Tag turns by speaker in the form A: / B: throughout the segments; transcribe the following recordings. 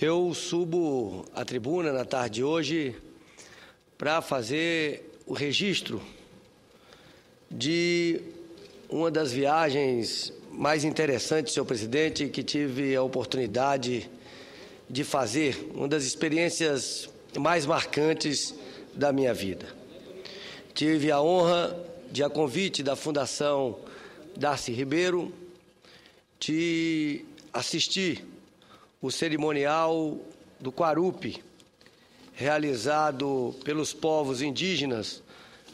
A: Eu subo à tribuna na tarde de hoje para fazer o registro de uma das viagens mais interessantes, senhor presidente, que tive a oportunidade de fazer, uma das experiências mais marcantes da minha vida. Tive a honra de, a convite da Fundação Darcy Ribeiro, de assistir o cerimonial do Quarupi, realizado pelos povos indígenas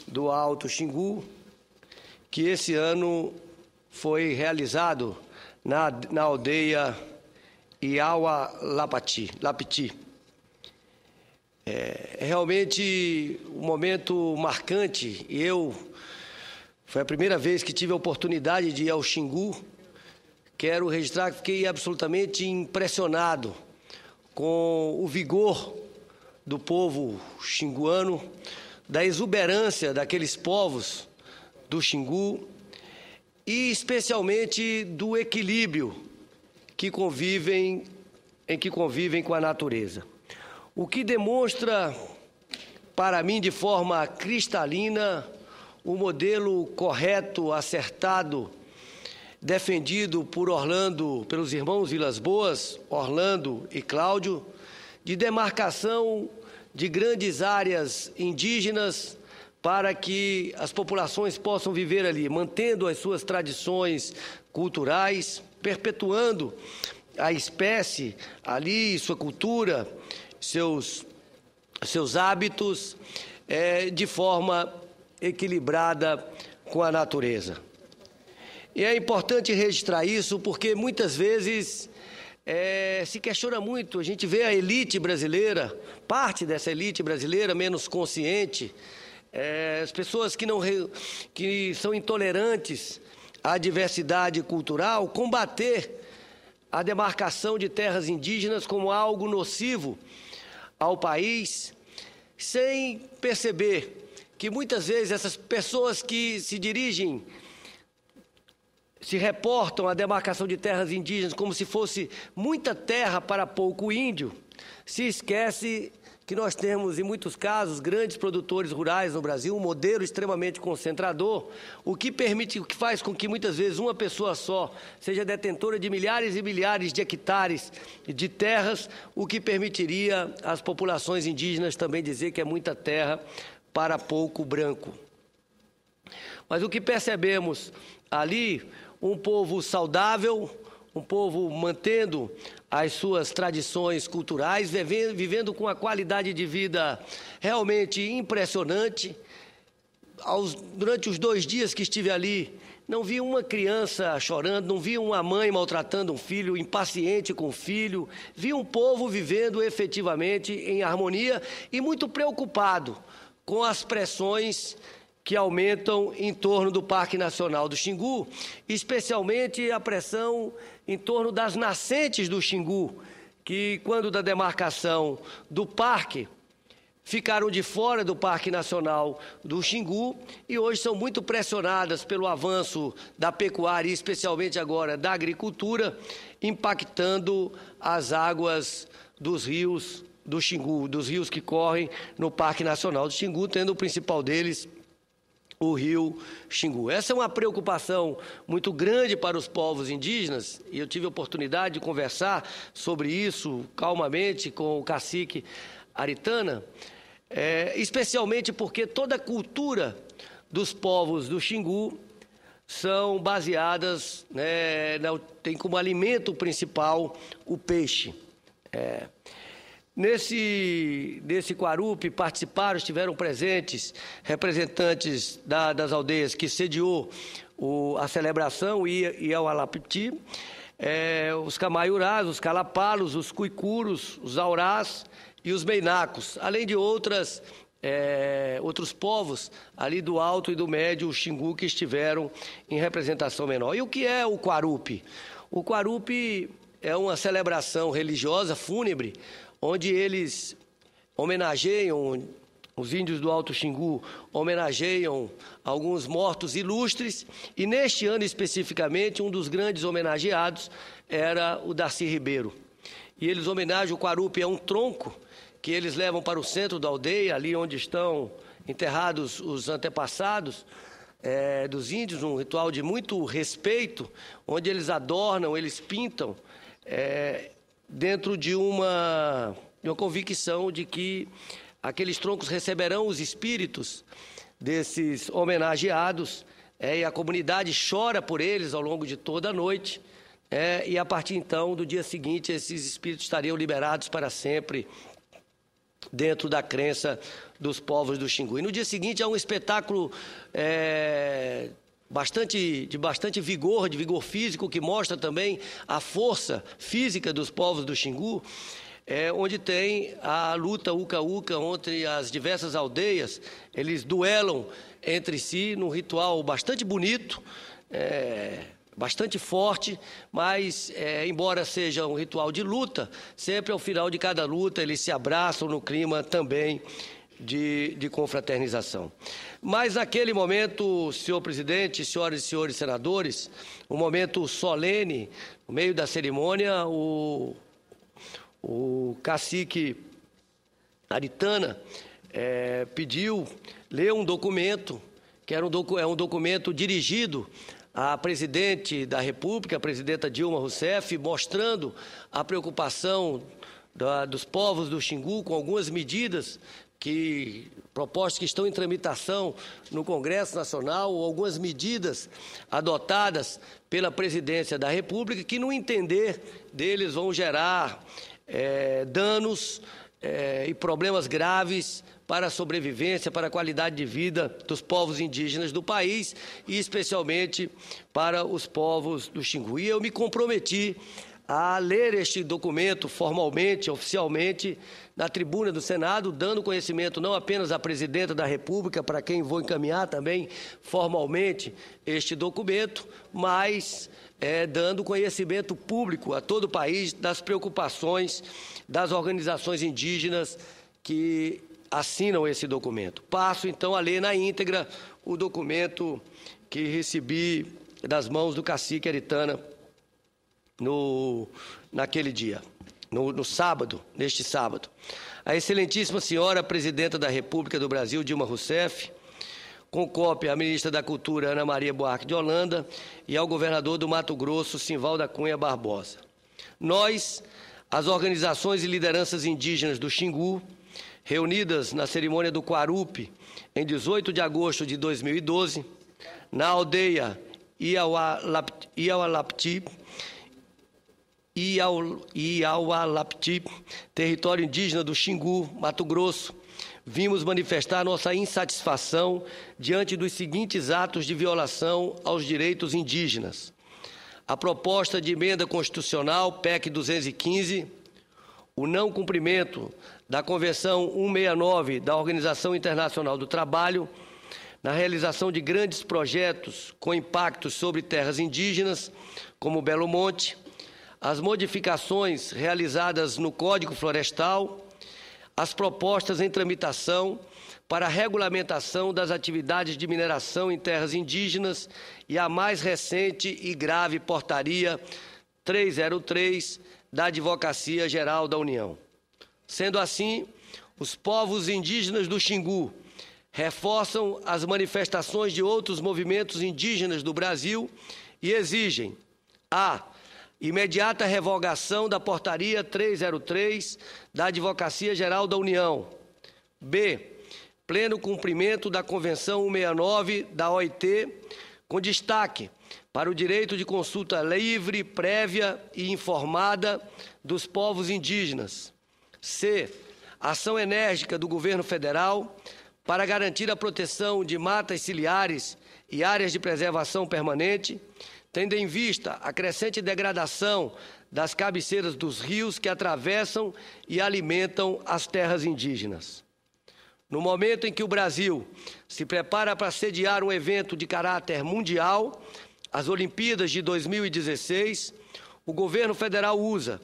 A: do Alto Xingu, que esse ano foi realizado na, na aldeia Iaua Lapati, Lapiti. É, é realmente um momento marcante. Eu foi a primeira vez que tive a oportunidade de ir ao Xingu Quero registrar que fiquei absolutamente impressionado com o vigor do povo xinguano, da exuberância daqueles povos do Xingu e especialmente do equilíbrio que convivem em que convivem com a natureza. O que demonstra para mim de forma cristalina o modelo correto, acertado defendido por Orlando, pelos irmãos Vilas Boas, Orlando e Cláudio, de demarcação de grandes áreas indígenas para que as populações possam viver ali, mantendo as suas tradições culturais, perpetuando a espécie ali, sua cultura, seus, seus hábitos, é, de forma equilibrada com a natureza. E é importante registrar isso porque muitas vezes é, se questiona muito. A gente vê a elite brasileira, parte dessa elite brasileira menos consciente, é, as pessoas que, não, que são intolerantes à diversidade cultural, combater a demarcação de terras indígenas como algo nocivo ao país, sem perceber que muitas vezes essas pessoas que se dirigem se reportam à demarcação de terras indígenas como se fosse muita terra para pouco índio, se esquece que nós temos, em muitos casos, grandes produtores rurais no Brasil, um modelo extremamente concentrador, o que permite, o que faz com que muitas vezes uma pessoa só seja detentora de milhares e milhares de hectares de terras, o que permitiria às populações indígenas também dizer que é muita terra para pouco branco. Mas o que percebemos ali um povo saudável, um povo mantendo as suas tradições culturais, vivendo, vivendo com uma qualidade de vida realmente impressionante. Aos, durante os dois dias que estive ali, não vi uma criança chorando, não vi uma mãe maltratando um filho, impaciente com o filho. Vi um povo vivendo efetivamente em harmonia e muito preocupado com as pressões que aumentam em torno do Parque Nacional do Xingu, especialmente a pressão em torno das nascentes do Xingu, que quando da demarcação do parque ficaram de fora do Parque Nacional do Xingu e hoje são muito pressionadas pelo avanço da pecuária, especialmente agora da agricultura, impactando as águas dos rios do Xingu, dos rios que correm no Parque Nacional do Xingu, tendo o principal deles o rio Xingu. Essa é uma preocupação muito grande para os povos indígenas, e eu tive a oportunidade de conversar sobre isso calmamente com o cacique Aritana, é, especialmente porque toda a cultura dos povos do Xingu são baseadas, né, tem como alimento principal o peixe. É, Nesse, nesse Quarup participaram, estiveram presentes representantes da, das aldeias que sediou o, a celebração e, e ao Alapiti, é, os Camaiurás, os Calapalos, os Cuicuros, os Aurás e os Beinacos, além de outras, é, outros povos ali do Alto e do Médio, o Xingu, que estiveram em representação menor. E o que é o Quarup? O Quarup é uma celebração religiosa fúnebre onde eles homenageiam os índios do Alto Xingu homenageiam alguns mortos ilustres, e neste ano especificamente, um dos grandes homenageados era o Darcy Ribeiro. E eles homenageiam o Quarupi, é um tronco que eles levam para o centro da aldeia, ali onde estão enterrados os antepassados é, dos índios, um ritual de muito respeito, onde eles adornam, eles pintam. É, dentro de uma, de uma convicção de que aqueles troncos receberão os espíritos desses homenageados é, e a comunidade chora por eles ao longo de toda a noite. É, e a partir então do dia seguinte, esses espíritos estariam liberados para sempre dentro da crença dos povos do Xingu. E no dia seguinte há um espetáculo é, bastante, de bastante vigor, de vigor físico, que mostra também a força física dos povos do Xingu, é, onde tem a luta uca-uca entre as diversas aldeias. Eles duelam entre si num ritual bastante bonito, é, bastante forte, mas, é, embora seja um ritual de luta, sempre ao final de cada luta eles se abraçam no clima também de, de confraternização. Mas naquele momento, senhor presidente, senhoras e senhores senadores, um momento solene, no meio da cerimônia, o, o cacique Aritana é, pediu ler um documento, que era um docu é um documento dirigido à presidente da República, a presidenta Dilma Rousseff, mostrando a preocupação da, dos povos do Xingu com algumas medidas que propostas que estão em tramitação no Congresso Nacional ou algumas medidas adotadas pela Presidência da República que, no entender deles, vão gerar é, danos é, e problemas graves para a sobrevivência, para a qualidade de vida dos povos indígenas do país e especialmente para os povos do Xingu. E eu me comprometi a ler este documento formalmente, oficialmente, na tribuna do Senado, dando conhecimento não apenas à presidenta da República, para quem vou encaminhar também formalmente este documento, mas é, dando conhecimento público a todo o país das preocupações das organizações indígenas que assinam esse documento. Passo então a ler na íntegra o documento que recebi das mãos do cacique Aritana no, naquele dia, no, no sábado, neste sábado. A Excelentíssima Senhora Presidenta da República do Brasil, Dilma Rousseff, com cópia à ministra da Cultura, Ana Maria Buarque de Holanda, e ao governador do Mato Grosso, Simval da Cunha Barbosa. Nós, as organizações e lideranças indígenas do Xingu, reunidas na cerimônia do Quarupi, em 18 de agosto de 2012, na aldeia Iaualapti, e ao, e território indígena do Xingu, Mato Grosso, vimos manifestar nossa insatisfação diante dos seguintes atos de violação aos direitos indígenas. A proposta de emenda constitucional PEC 215, o não cumprimento da Convenção 169 da Organização Internacional do Trabalho na realização de grandes projetos com impactos sobre terras indígenas, como Belo Monte, as modificações realizadas no Código Florestal, as propostas em tramitação para a regulamentação das atividades de mineração em terras indígenas e a mais recente e grave portaria 303 da Advocacia Geral da União. Sendo assim, os povos indígenas do Xingu reforçam as manifestações de outros movimentos indígenas do Brasil e exigem a imediata revogação da portaria 303 da Advocacia Geral da União. B. Pleno cumprimento da Convenção 169 da OIT, com destaque para o direito de consulta livre, prévia e informada dos povos indígenas. C. Ação enérgica do governo federal para garantir a proteção de matas ciliares e áreas de preservação permanente, tendo em vista a crescente degradação das cabeceiras dos rios que atravessam e alimentam as terras indígenas. No momento em que o Brasil se prepara para sediar um evento de caráter mundial, as Olimpíadas de 2016, o governo federal usa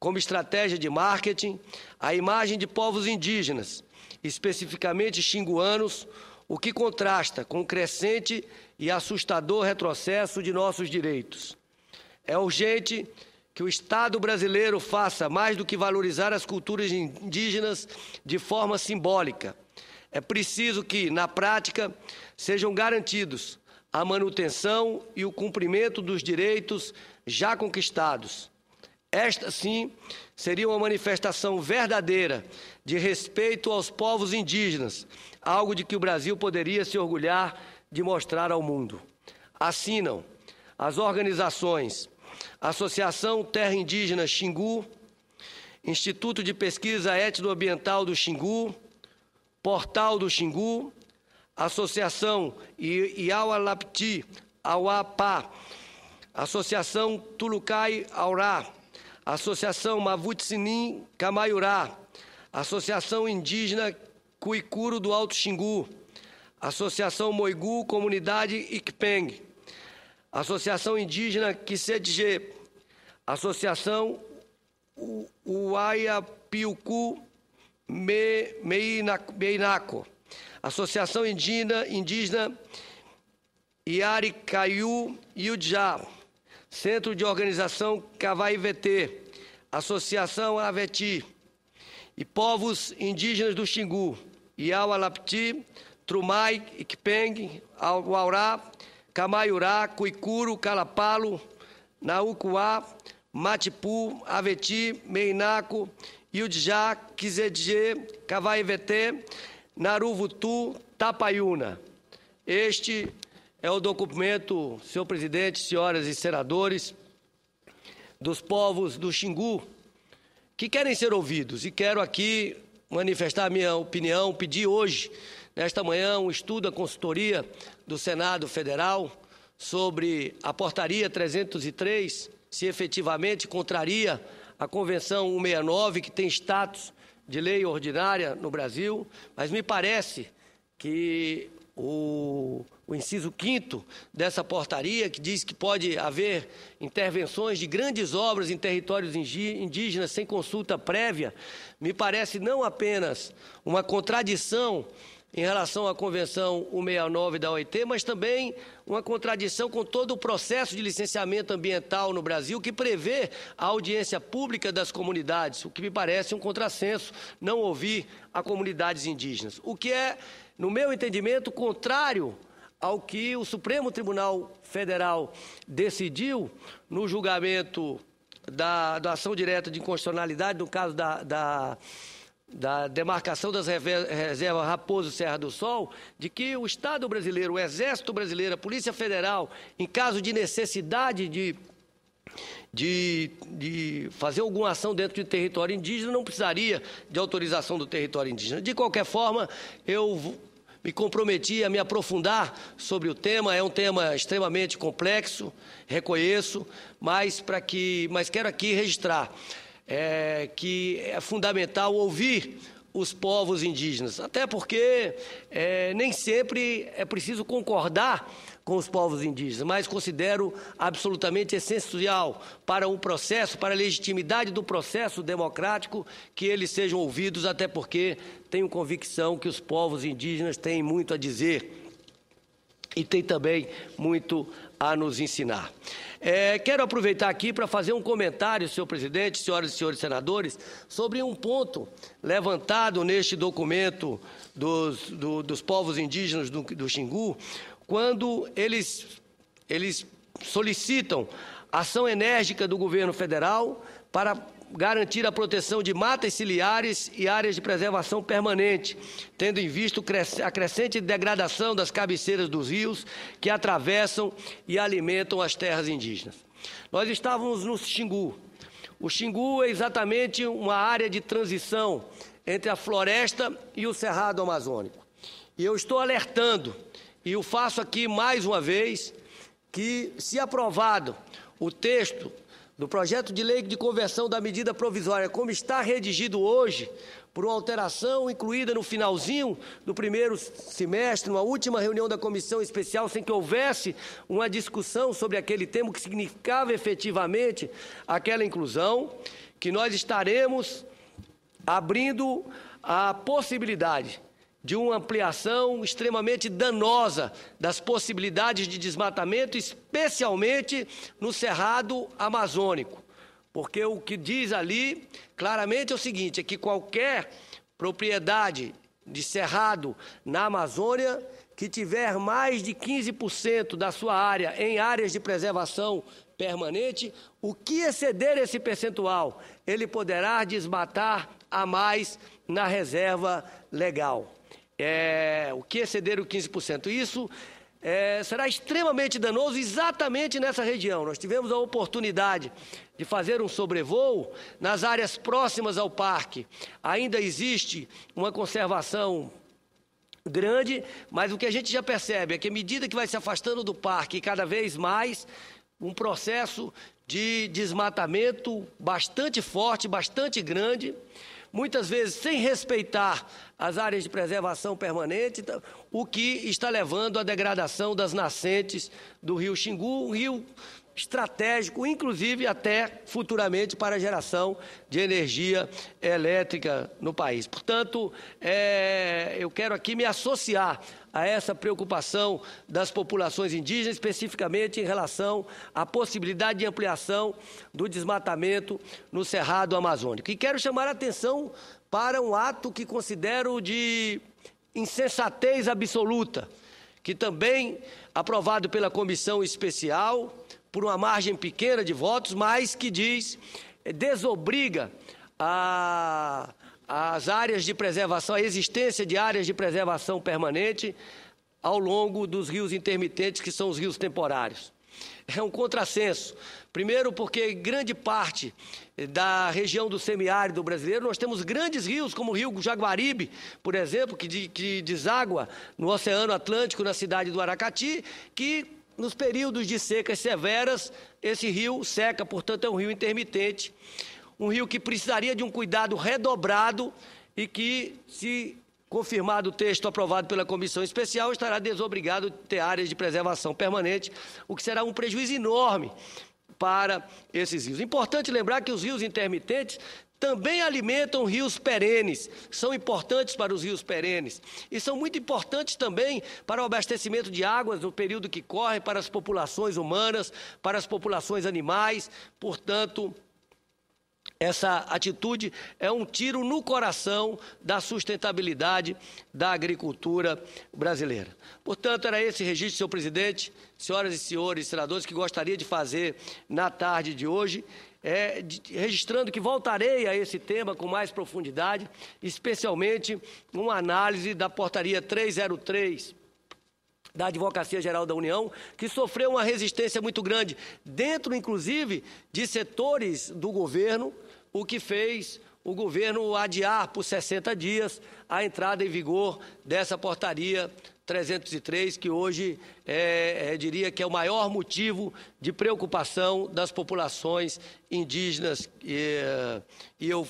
A: como estratégia de marketing a imagem de povos indígenas especificamente xinguanos, o que contrasta com o crescente e assustador retrocesso de nossos direitos. É urgente que o Estado brasileiro faça mais do que valorizar as culturas indígenas de forma simbólica. É preciso que, na prática, sejam garantidos a manutenção e o cumprimento dos direitos já conquistados, esta sim seria uma manifestação verdadeira de respeito aos povos indígenas, algo de que o Brasil poderia se orgulhar de mostrar ao mundo. Assinam as organizações Associação Terra Indígena Xingu, Instituto de Pesquisa Etnoambiental do Xingu, Portal do Xingu, Associação Iaualapti Auapá, Associação Tulucai Aurá, Associação Mavutsinim Camaiurá, Associação Indígena Cuicuro do Alto Xingu, Associação Moigu Comunidade Ikpeng, Associação Indígena Quisedje, Associação Uaiapiucu Meinaco, Associação Indígena, Indígena Iaricaiu Iudjá, Centro de Organização VT, Associação Aveti e povos indígenas do Xingu, Iaualapti, Trumai, Ikpeng, Auará, Camaiurá, Cuicuro, Calapalo, Naucuá, Matipu, Aveti, Meinaco, Iudjá, Quizedje, VT, Naruvutu, Tapaiuna. Este é o documento, senhor presidente, senhoras e senadores, dos povos do Xingu que querem ser ouvidos e quero aqui manifestar a minha opinião, pedir hoje, nesta manhã, um estudo, da consultoria do Senado Federal sobre a portaria 303, se efetivamente contraria a Convenção 169, que tem status de lei ordinária no Brasil, mas me parece que o o inciso 5 dessa portaria, que diz que pode haver intervenções de grandes obras em territórios indígenas sem consulta prévia, me parece não apenas uma contradição em relação à Convenção 169 da OIT, mas também uma contradição com todo o processo de licenciamento ambiental no Brasil, que prevê a audiência pública das comunidades, o que me parece um contrassenso não ouvir a comunidades indígenas. O que é, no meu entendimento, contrário ao que o Supremo Tribunal Federal decidiu no julgamento da, da ação direta de inconstitucionalidade, no caso da, da, da demarcação das reservas Raposo e Serra do Sol, de que o Estado brasileiro, o Exército brasileiro, a Polícia Federal, em caso de necessidade de de, de, fazer alguma ação dentro de território indígena, não precisaria de autorização do território indígena. De qualquer forma, eu me comprometi a me aprofundar sobre o tema. É um tema extremamente complexo, reconheço, mas para que, mas quero aqui registrar é, que é fundamental ouvir os povos indígenas, até porque é, nem sempre é preciso concordar com os povos indígenas, mas considero absolutamente essencial para o processo, para a legitimidade do processo democrático, que eles sejam ouvidos, até porque tenho convicção que os povos indígenas têm muito a dizer e têm também muito a nos ensinar. É, quero aproveitar aqui para fazer um comentário, senhor presidente, senhoras e senhores senadores, sobre um ponto levantado neste documento dos, do, dos povos indígenas do, do Xingu, quando eles, eles solicitam ação enérgica do governo federal para garantir a proteção de matas ciliares e áreas de preservação permanente, tendo em vista a crescente degradação das cabeceiras dos rios que atravessam e alimentam as terras indígenas. Nós estávamos no Xingu. O Xingu é exatamente uma área de transição entre a floresta e o cerrado amazônico. E eu estou alertando, e o faço aqui mais uma vez, que se aprovado o texto do projeto de lei de conversão da medida provisória, como está redigido hoje, por uma alteração incluída no finalzinho do primeiro semestre, numa última reunião da comissão especial, sem que houvesse uma discussão sobre aquele tema que significava efetivamente aquela inclusão, que nós estaremos abrindo a possibilidade de uma ampliação extremamente danosa das possibilidades de desmatamento, especialmente no Cerrado Amazônico. Porque o que diz ali claramente é o seguinte: é que qualquer propriedade de cerrado na Amazônia que tiver mais de 15% da sua área em áreas de preservação permanente, o que exceder esse percentual, ele poderá desmatar a mais na reserva legal. É, o que ceder o 15%. Isso é, será extremamente danoso exatamente nessa região. Nós tivemos a oportunidade de fazer um sobrevoo nas áreas próximas ao parque. Ainda existe uma conservação grande, mas o que a gente já percebe é que à medida que vai se afastando do parque cada vez mais, um processo de desmatamento bastante forte, bastante grande muitas vezes sem respeitar as áreas de preservação permanente, então, o que está levando à degradação das nascentes do rio Xingu, um rio estratégico, inclusive até futuramente para a geração de energia elétrica no país. Portanto, é, eu quero aqui me associar a essa preocupação das populações indígenas, especificamente em relação à possibilidade de ampliação do desmatamento no Cerrado Amazônico. E quero chamar a atenção para um ato que considero de insensatez absoluta, que também aprovado pela comissão especial por uma margem pequena de votos, mas que diz desobriga a as áreas de preservação, a existência de áreas de preservação permanente ao longo dos rios intermitentes, que são os rios temporários. É um contrassenso. Primeiro, porque grande parte eh, da região do semiárido brasileiro, nós temos grandes rios, como o rio Jaguaribe, por exemplo, que, de, que deságua no Oceano Atlântico, na cidade do Aracati, que nos períodos de secas severas, esse rio seca, portanto, é um rio intermitente um rio que precisaria de um cuidado redobrado e que, se confirmado o texto aprovado pela comissão especial, estará desobrigado de ter áreas de preservação permanente, o que será um prejuízo enorme para esses rios. Importante lembrar que os rios intermitentes também alimentam rios perenes, são importantes para os rios perenes e são muito importantes também para o abastecimento de águas no período que corre para as populações humanas, para as populações animais, portanto, essa atitude é um tiro no coração da sustentabilidade da agricultura brasileira. Portanto, era esse registro, senhor presidente, senhoras e senhores senadores, que gostaria de fazer na tarde de hoje. É, de, registrando que voltarei a esse tema com mais profundidade, especialmente uma análise da portaria 303 da Advocacia Geral da União, que sofreu uma resistência muito grande, dentro, inclusive, de setores do governo o que fez o governo adiar por 60 dias a entrada em vigor dessa portaria 303, que hoje é, é diria que é o maior motivo de preocupação das populações indígenas. E, e eu,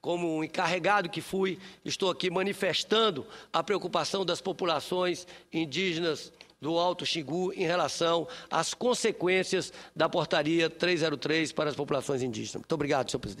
A: como encarregado que fui, estou aqui manifestando a preocupação das populações indígenas do Alto Xingu em relação às consequências da portaria 303 para as populações indígenas. Muito obrigado, senhor presidente.